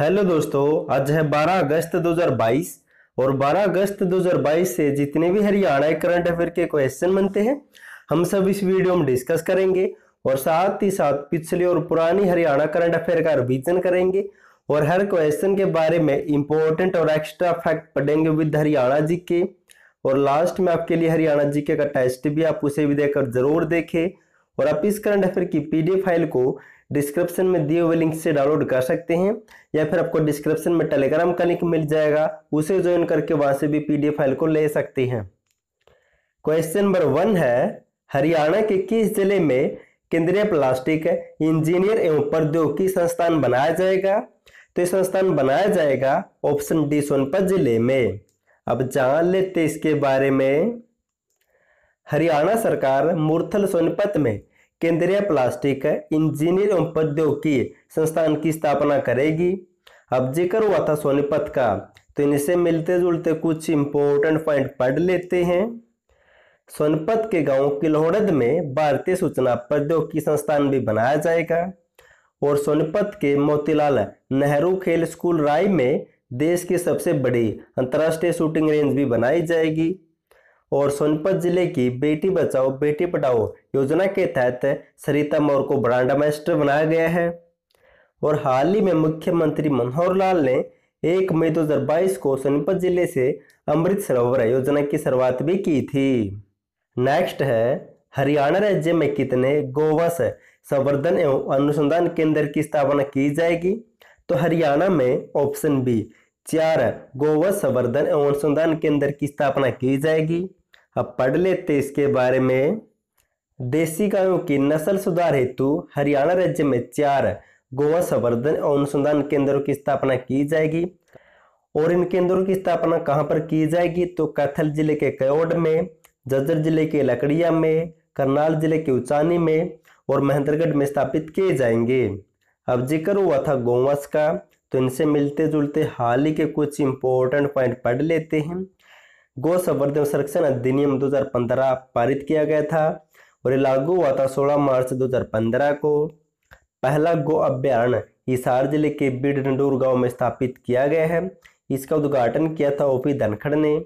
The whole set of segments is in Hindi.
हेलो दोस्तों आज है 12 अगस्त 2022 और 12 अगस्त 2022 से जितने भी हरियाणा करंट अफेयर के क्वेश्चन बनते हैं हम सब इस वीडियो में डिस्कस करेंगे और साथ ही साथ पिछले और पुरानी हरियाणा करंट अफेयर का रिविजन करेंगे और हर क्वेश्चन के बारे में इंपॉर्टेंट और एक्स्ट्रा फैक्ट पढ़ेंगे विद हरियाणा जी के और लास्ट में आपके लिए हरियाणा जी का टेस्ट भी आप उसे भी देकर जरूर देखें और आप इस करंट अफेयर की पीडीएफ फाइल को डिस्क्रिप्शन में दिए हुए लिंक से डाउनलोड कर सकते हैं या फिर आपको डिस्क्रिप्शन में टेलीग्राम का लिंक मिल जाएगा उसे ज्वाइन करके वहां से भी पीडीएफ फाइल को ले सकते हैं क्वेश्चन नंबर वन है हरियाणा के किस जिले में केंद्रीय प्लास्टिक इंजीनियर एवं प्रौद्योगिकी संस्थान बनाया जाएगा तो यह संस्थान बनाया जाएगा ऑप्शन डी सोनपत जिले में अब जान लेते इसके बारे में हरियाणा सरकार मूर्थल सोनपत में केंद्रीय प्लास्टिक इंजीनियर एवं प्रौद्योगिकी संस्थान की स्थापना करेगी अब जिक्र हुआ था सोनीपत का तो इनसे मिलते जुलते कुछ इंपॉर्टेंट पॉइंट पढ़ लेते हैं सोनीपत के गांव किलोहड़द में भारतीय सूचना प्रौद्योगिकी संस्थान भी बनाया जाएगा और सोनीपत के मोतीलाल नेहरू खेल स्कूल राय में देश की सबसे बड़ी अंतर्राष्ट्रीय शूटिंग रेंज भी बनाई जाएगी और सोनपत जिले की बेटी बचाओ बेटी पढ़ाओ योजना के तहत सरिता मौर को ब्रांड एम्बेसडर बनाया गया है और हाल ही में मुख्यमंत्री मनोहर लाल ने एक मई 2022 को सोनीपत जिले से अमृत सरोवर योजना की शुरुआत भी की थी नेक्स्ट है हरियाणा राज्य में कितने गोवश संवर्धन एवं अनुसंधान केंद्र की स्थापना की जाएगी तो हरियाणा में ऑप्शन बी चार गोवा संवर्धन एवं अनुसंधान केंद्र की स्थापना की जाएगी अब पढ़ लेते इसके बारे में देसी गायों की नस्ल सुधार हेतु हरियाणा राज्य में चार गोवा संवर्धन एवं अनुसंधान केंद्रों की स्थापना की जाएगी और इन केंद्रों की स्थापना कहाँ पर की जाएगी तो कैथल जिले के कयोड में जजर जिले के लकड़िया में करनाल जिले के उचानी में और महेंद्रगढ़ में स्थापित किए जाएंगे अब जिक्र हुआ था गोवंश का तो इनसे मिलते जुलते हाल ही के कुछ इंपॉर्टेंट पॉइंट पढ़ लेते हैं गो संवर्धन संरक्षण अधिनियम 2015 पारित किया गया था और ये लागू हुआ था 16 मार्च 2015 को पहला गो अभ्यारण हिसार जिले के बीड डंडूर गांव में स्थापित किया गया है इसका उद्घाटन किया था ओपी धनखड़ ने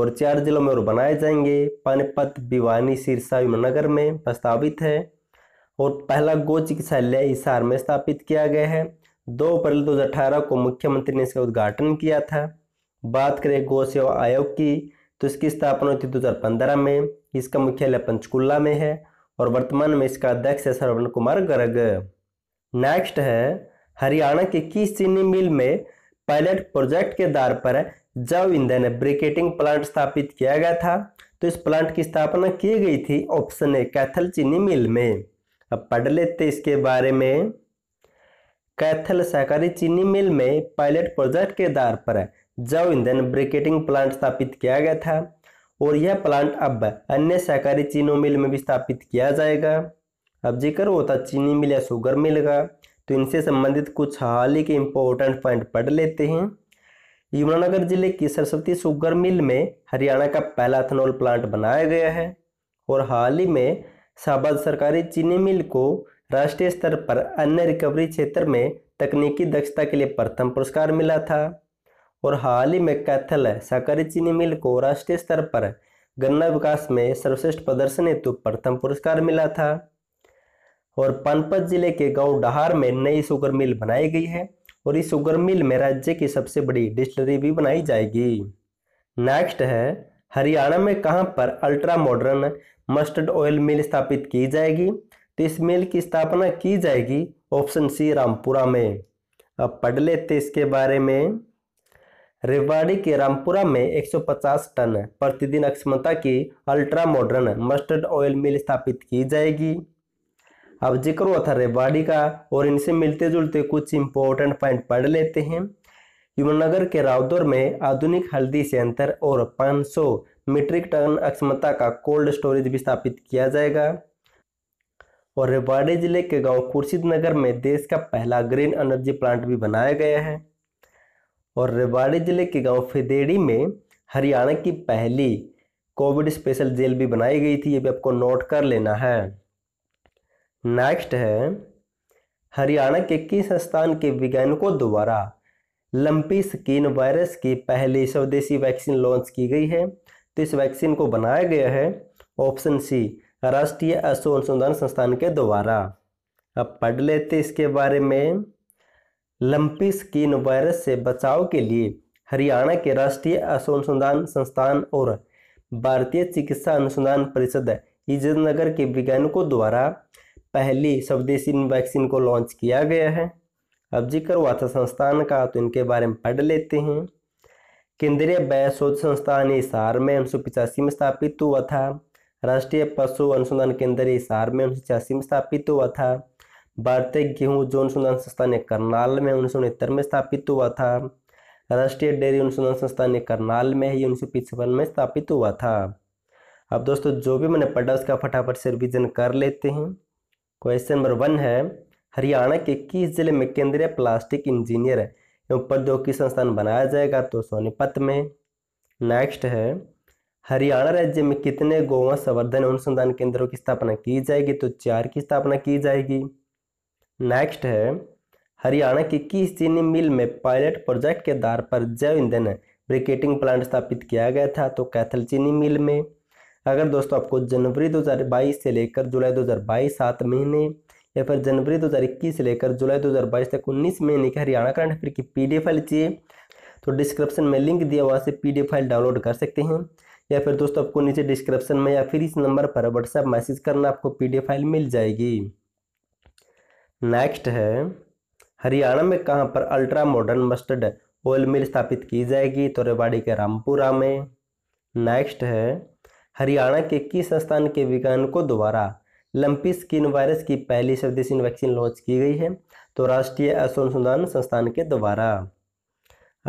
और चार जिलों में और बनाए जाएंगे पानीपत भिवानी सिरसा यमुनानगर में प्रस्तावित है और पहला गो चिकित्सालय हिसार में स्थापित किया गया है दो अप्रैल 2018 को मुख्यमंत्री ने इसका उद्घाटन किया था बात करें गो सेवा आयोग की तो इसकी स्थापना हुई थी 2015 में इसका मुख्यालय पंचकुला में है और वर्तमान में इसका अध्यक्ष है श्रवण कुमार गर्ग नेक्स्ट है हरियाणा के किस चीनी मिल में पायलट प्रोजेक्ट के आधार पर जैव ईंधन ब्रिकेटिंग प्लांट स्थापित किया गया था तो इस प्लांट की स्थापना की गई थी ऑप्शन ए कैथल चीनी मिल में अब पढ़ लेते इसके बारे में कैथल सहकारी चीनी मिल में पायलट प्रोजेक्ट के आधार पर जैव ईंधन ब्रिकेटिंग प्लांट स्थापित किया गया था और यह प्लांट अब अन्य सहकारी चीनी मिल में भी स्थापित किया जाएगा अब जिक्र होता चीनी मिल या शुगर मिल का तो इनसे संबंधित कुछ हाल ही के इम्पोर्टेंट पॉइंट पढ़ लेते हैं यमुनानगर जिले की सरस्वती शुगर मिल में हरियाणा का पहला एथेनॉल प्लांट बनाया गया है और हाल ही में शाहबाद सरकारी चीनी मिल को राष्ट्रीय स्तर पर अन्य रिकवरी क्षेत्र में तकनीकी दक्षता के लिए प्रथम पुरस्कार मिला था और हाल ही में कैथल सहकारी चीनी मिल को राष्ट्रीय स्तर पर गन्ना विकास में सर्वश्रेष्ठ प्रदर्शन हेतु प्रथम पुरस्कार मिला था और पानपत जिले के गांव डहार में नई शुगर मिल बनाई गई है और इस शुगर मिल में राज्य की सबसे बड़ी डिस्टलरी भी बनाई जाएगी नेक्स्ट है हरियाणा में कहाँ पर ultra modern mustard oil mill स्थापित की जाएगी तो इस मिल की स्थापना की जाएगी ऑप्शन सी रामपुरा में अब पढ़ लेते इसके बारे में रेवाड़ी के रामपुरा में 150 टन प्रतिदिन अक्षमता की ultra modern mustard oil mill स्थापित की जाएगी अब जिक्र हुआ था रेवाड़ी का और इनसे मिलते जुलते कुछ इंपॉर्टेंट पॉइंट पढ़ लेते हैं यमुनानगर के रावदौर में आधुनिक हल्दी सेंटर और 500 मीट्रिक टन अक्षमता का कोल्ड स्टोरेज भी स्थापित किया जाएगा और रेवाड़ी जिले के गांव खुर्शीद नगर में देश का पहला ग्रीन एनर्जी प्लांट भी बनाया गया है और रेवाड़ी जिले के गांव फिदेड़ी में हरियाणा की पहली कोविड स्पेशल जेल भी बनाई गई थी ये भी आपको नोट कर लेना है नेक्स्ट है हरियाणा के किस संस्थान के वैज्ञानिकों द्वारा लंपी स्किन वायरस की पहली स्वदेशी वैक्सीन लॉन्च की गई है तो इस वैक्सीन को बनाया गया है ऑप्शन सी राष्ट्रीय अशु अनुसंधान संस्थान के द्वारा अब पढ़ लेते इसके बारे में लंपी स्किन वायरस से बचाव के लिए हरियाणा के राष्ट्रीय अशु अनुसंधान संस्थान और भारतीय चिकित्सा अनुसंधान परिषद इजतनगर के वैज्ञानिकों द्वारा पहली स्वदेशी वैक्सीन को लॉन्च किया गया है अब जिक्र हुआ था संस्थान का तो इनके बारे में पढ़ लेते हैं केंद्रीय वय शोध संस्थान इसार में उन्नीस में स्थापित हुआ था राष्ट्रीय पशु अनुसंधान केंद्र हिसार में उन्नीस में स्थापित हुआ था भारतीय गेहूं जो अनुसंधान संस्थान करनाल में उन्नीस में स्थापित हुआ था राष्ट्रीय डेयरी अनुसंधान ने करनाल में ही उन्नीस में स्थापित हुआ था अब दोस्तों जो भी मैंने पढ़ा उसका फटाफट से रिविजन कर लेते हैं क्वेश्चन नंबर वन है हरियाणा के किस जिले में केंद्रीय प्लास्टिक इंजीनियर एवं प्रौद्योगिकी संस्थान बनाया जाएगा तो सोनीपत में नेक्स्ट है हरियाणा राज्य में कितने गोवा संवर्धन अनुसंधान केंद्रों की स्थापना की जाएगी तो चार की स्थापना की जाएगी नेक्स्ट है हरियाणा की किस चीनी मिल में पायलट प्रोजेक्ट के आधार पर जैव ईंधन ब्रिकेटिंग प्लांट स्थापित किया गया था तो कैथल चीनी मिल में अगर दोस्तों आपको जनवरी 2022 से लेकर जुलाई 2022 सात महीने या फिर जनवरी 2021 से लेकर जुलाई 2022 तक 19 महीने की हरियाणा करंट अफेयर की पीडीएफ फाइल चाहिए तो डिस्क्रिप्शन में लिंक दिया वहाँ से पीडीएफ फाइल डाउनलोड कर सकते हैं या फिर दोस्तों आपको नीचे डिस्क्रिप्शन में या फिर इस नंबर पर व्हाट्सएप मैसेज करना आपको पीडीएफ फाइल मिल जाएगी नेक्स्ट है हरियाणा में कहाँ पर ultra modern mustard oil mill स्थापित की जाएगी तो रेवाड़ी के रामपुरा में नेक्स्ट है हरियाणा के किस संस्थान के वैज्ञानिकों द्वारा लंपी स्किन वायरस की पहली स्वदेशी वैक्सीन लॉन्च की गई है तो राष्ट्रीय अनुसंधान संस्थान के द्वारा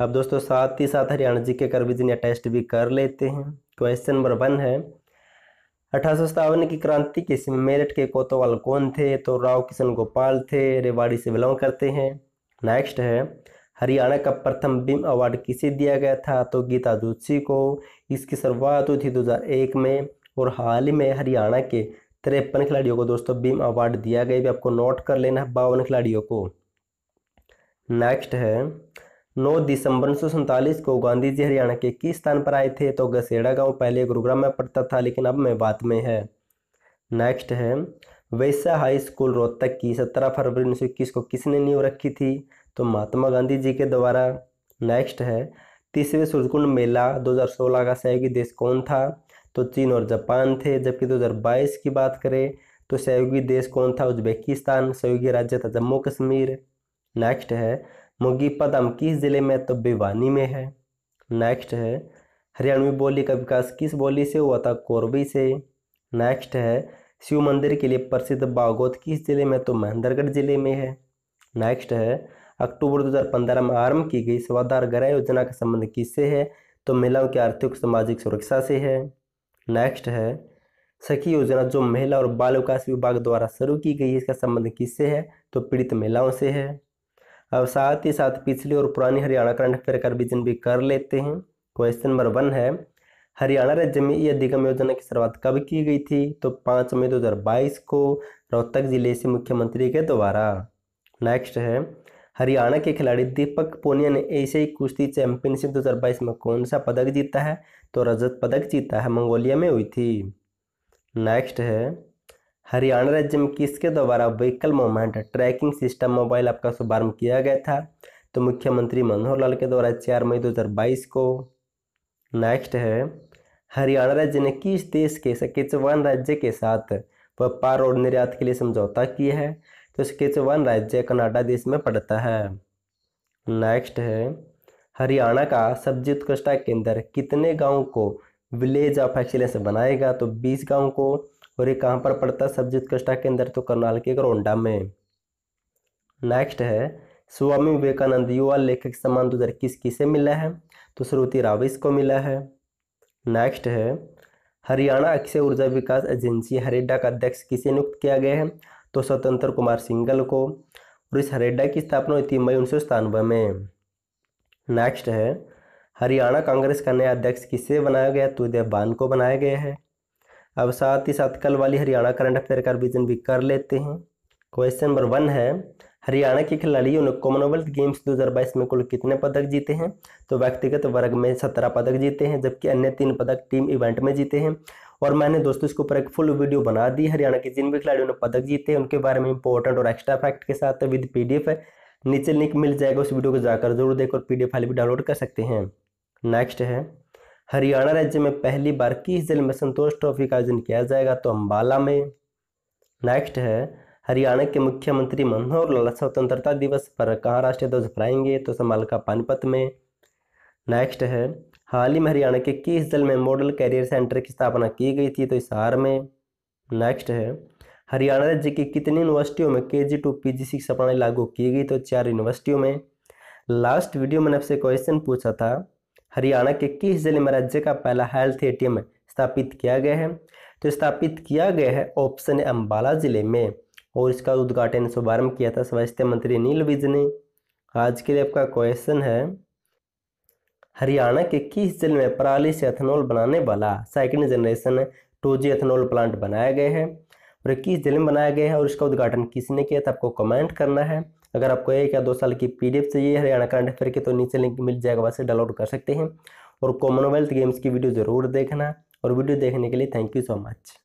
अब दोस्तों साथ ही साथ हरियाणा जी के करविजन या टेस्ट भी कर लेते हैं क्वेश्चन नंबर वन है अठारह की क्रांति के समय मेरठ के कोतवाल कौन थे तो राव किशन गोपाल थे रेवाड़ी से बिलोंग करते हैं नेक्स्ट है हरियाणा का प्रथम बीम अवार्ड किसे दिया गया था तो गीता जोशी को इसकी शुरुआत हुई थी 2001 में और हाल ही में हरियाणा के तिरपन खिलाड़ियों को दोस्तों बीम अवार्ड दिया गया भी आपको नोट कर लेना है बावन खिलाड़ियों को नेक्स्ट है नौ दिसंबर उन्नीस को गांधी जी हरियाणा के किस स्थान पर आए थे तो गसेड़ा गांव पहले गुरुग्राम में पढ़ता था लेकिन अब बात में है नेक्स्ट है वैसा हाई स्कूल रोहतक की 17 फरवरी उन्नीस सौ इक्कीस को किसने नींव रखी थी तो महात्मा गांधी जी के द्वारा नेक्स्ट है तीसरे सूर्यकुंड मेला 2016 का सहयोगी देश कौन था तो चीन और जापान थे जबकि 2022 की बात करें तो सहयोगी देश कौन था उज्बेकिस्तान सहयोगी राज्य था जम्मू कश्मीर नेक्स्ट है पदम किस जिले में तो भिवानी में है नेक्स्ट है हरियाणवी बोली का विकास किस बोली से हुआ था कोरबी से नेक्स्ट है शिव मंदिर के लिए प्रसिद्ध बागोत किस जिले में तो महेंद्रगढ़ जिले में है नेक्स्ट है अक्टूबर 2015 में आरंभ की गई स्वाधार ग्रह योजना का संबंध किससे है तो महिलाओं की आर्थिक सामाजिक सुरक्षा से है नेक्स्ट है सखी योजना जो महिला और बाल विकास विभाग द्वारा शुरू की गई इसका संबंध किससे है तो पीड़ित महिलाओं से है अब साथ ही साथ पिछले और पुरानी हरियाणा करंट अफेयर का रिविजन भी कर लेते हैं क्वेश्चन नंबर वन है हरियाणा राज्य में यह अधिगम योजना की शुरुआत कब की गई थी तो पाँच मई बाईस को रोहतक जिले से मुख्यमंत्री के द्वारा नेक्स्ट है हरियाणा के खिलाड़ी दीपक पोनिया ने एशियाई कुश्ती चैंपियनशिप 2022 में कौन सा पदक जीता है तो रजत पदक जीता है मंगोलिया में हुई थी नेक्स्ट है हरियाणा राज्य में किसके द्वारा vehicle movement tracking system mobile app का शुभारंभ किया गया था तो मुख्यमंत्री मनोहर लाल के द्वारा चार मई बाईस को नेक्स्ट है हरियाणा राज्य ने किस देश के सकेचवान राज्य के साथ व्यापार और निर्यात के लिए समझौता किया है तो सकेचवान राज्य कनाडा देश में पड़ता है नेक्स्ट है हरियाणा का सब्जी उत्कृष्टता केंद्र कितने गाँव को विलेज ऑफ एक्सीलेंस बनाएगा तो बीस गाँव को और ये कहाँ पर पड़ता है सब्जित कृष्णा के अंदर तो करनाल के करोंडा में नेक्स्ट है स्वामी विवेकानंद युवा लेखक सम्मान दो हज़ार किस किसे मिला है तो श्रुति राविस को मिला है नेक्स्ट है हरियाणा अक्षय ऊर्जा विकास एजेंसी हरेडा का अध्यक्ष किसे नियुक्त किया गया है तो स्वतंत्र कुमार सिंगल को और इस हरेडा की स्थापना हुई थी मई उन्नीस में नेक्स्ट है हरियाणा कांग्रेस का नया अध्यक्ष किससे बनाया गया तो देवबान को बनाया गया है अब साथ ही साथ कल वाली हरियाणा करंट अफेयर का रिविजन भी कर लेते हैं क्वेश्चन नंबर वन है हरियाणा के खिलाड़ियों ने कॉमनवेल्थ गेम्स 2022 में कुल कितने पदक जीते हैं तो व्यक्तिगत वर्ग में सत्रह पदक जीते हैं जबकि अन्य तीन पदक टीम इवेंट में जीते हैं और मैंने दोस्तों इसके ऊपर एक फुल वीडियो बना दी हरियाणा के जिन भी खिलाड़ियों ने पदक जीते हैं उनके बारे में इंपॉर्टेंट और एक्स्ट्रा फैक्ट के साथ विद पी है नीचे लिंक मिल जाएगा उस वीडियो को जाकर जरूर देखो और पी फाइल भी डाउनलोड कर सकते हैं नेक्स्ट है हरियाणा राज्य में पहली बार किस जिले में संतोष ट्रॉफी का आयोजन किया जाएगा तो अम्बाला में नेक्स्ट है हरियाणा के मुख्यमंत्री मनोहर लाल स्वतंत्रता दिवस पर कहाँ राष्ट्रीय ध्वज फहराएंगे तो संभाल का पानीपत में नेक्स्ट है हाल ही में हरियाणा के किस जिले में मॉडल कैरियर सेंटर की स्थापना की गई थी तो इसहार में नेक्स्ट है हरियाणा राज्य की कितनी यूनिवर्सिटियों में के जी टू पी जी शिक्षा प्रणाली लागू की गई तो चार यूनिवर्सिटियों में लास्ट वीडियो मैंने आपसे क्वेश्चन पूछा था हरियाणा के किस जिले में राज्य का पहला हेल्थ एटीएम स्थापित किया गया है तो स्थापित किया गया है ऑप्शन अम्बाला जिले में और इसका उद्घाटन शुभारंभ किया था स्वास्थ्य मंत्री नील विज ने आज के लिए आपका क्वेश्चन है हरियाणा के किस जिले में पराली से एथेनॉल बनाने वाला second generation two G ethanol plant बनाया गया है और किस जिले में बनाया गया है और इसका उद्घाटन किसने किया था आपको कमेंट करना है अगर आपको एक या दो साल की पी चाहिए हरियाणा करंट अफेयर की तो नीचे लिंक मिल जाएगा वैसे से डाउनलोड कर सकते हैं और कॉमनवेल्थ गेम्स की वीडियो ज़रूर देखना और वीडियो देखने के लिए थैंक यू सो मच